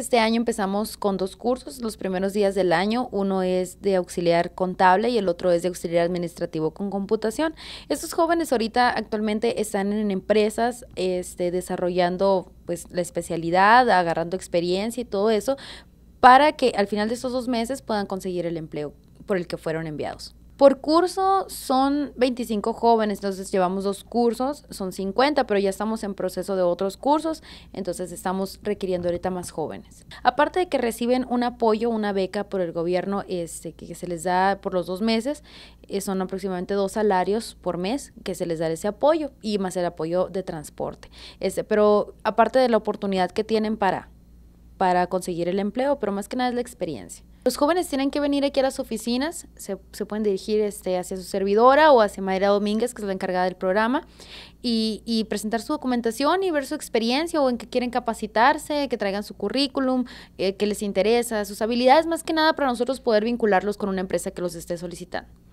Este año empezamos con dos cursos, los primeros días del año, uno es de auxiliar contable y el otro es de auxiliar administrativo con computación. Estos jóvenes ahorita actualmente están en empresas este, desarrollando pues la especialidad, agarrando experiencia y todo eso, para que al final de estos dos meses puedan conseguir el empleo por el que fueron enviados. Por curso son 25 jóvenes, entonces llevamos dos cursos, son 50, pero ya estamos en proceso de otros cursos, entonces estamos requiriendo ahorita más jóvenes. Aparte de que reciben un apoyo, una beca por el gobierno este, que se les da por los dos meses, eh, son aproximadamente dos salarios por mes que se les da ese apoyo y más el apoyo de transporte. Este, pero aparte de la oportunidad que tienen para para conseguir el empleo, pero más que nada es la experiencia. Los jóvenes tienen que venir aquí a las oficinas, se, pueden dirigir este, hacia su servidora o hacia Mayra Domínguez, que es la encargada del programa, y, presentar su documentación y ver su experiencia o en qué quieren capacitarse, que traigan su currículum, eh, qué que les interesa, sus habilidades, más que nada para nosotros poder vincularlos con una empresa que los esté solicitando.